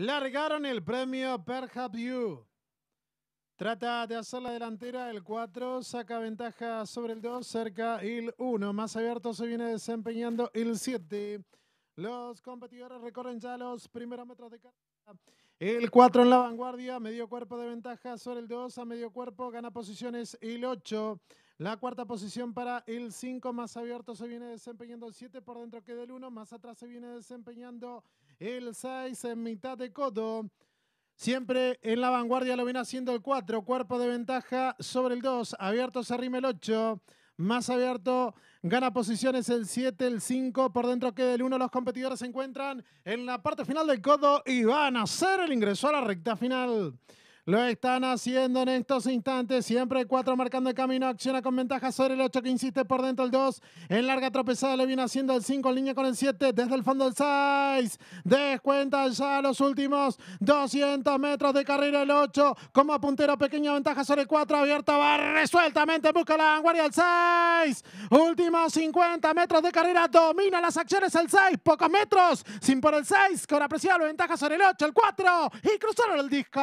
Largaron el premio Per You. Trata de hacer la delantera el 4, saca ventaja sobre el 2, cerca el 1. Más abierto se viene desempeñando el 7. Los competidores recorren ya los primeros metros de carrera. El 4 en la vanguardia, medio cuerpo de ventaja sobre el 2, a medio cuerpo gana posiciones el 8. La cuarta posición para el 5, más abierto se viene desempeñando el 7, por dentro queda el 1, más atrás se viene desempeñando el 6 en mitad de codo. Siempre en la vanguardia lo viene haciendo el 4, cuerpo de ventaja sobre el 2, abierto se arrima el 8, más abierto gana posiciones el 7, el 5, por dentro queda el 1, los competidores se encuentran en la parte final del codo y van a hacer el ingreso a la recta final. Lo están haciendo en estos instantes. Siempre el 4 marcando el camino. Acciona con ventaja sobre el 8 que insiste por dentro el 2. En larga tropezada le viene haciendo el 5 en línea con el 7. Desde el fondo el 6. Descuenta ya los últimos 200 metros de carrera el 8. Como puntero pequeña ventaja sobre el 4. Abierto, va resueltamente. Busca la vanguardia el 6. Últimos 50 metros de carrera. Domina las acciones el 6. Pocos metros. Sin por el 6. Con apreciable ventaja sobre el 8. El 4. Y cruzaron el disco.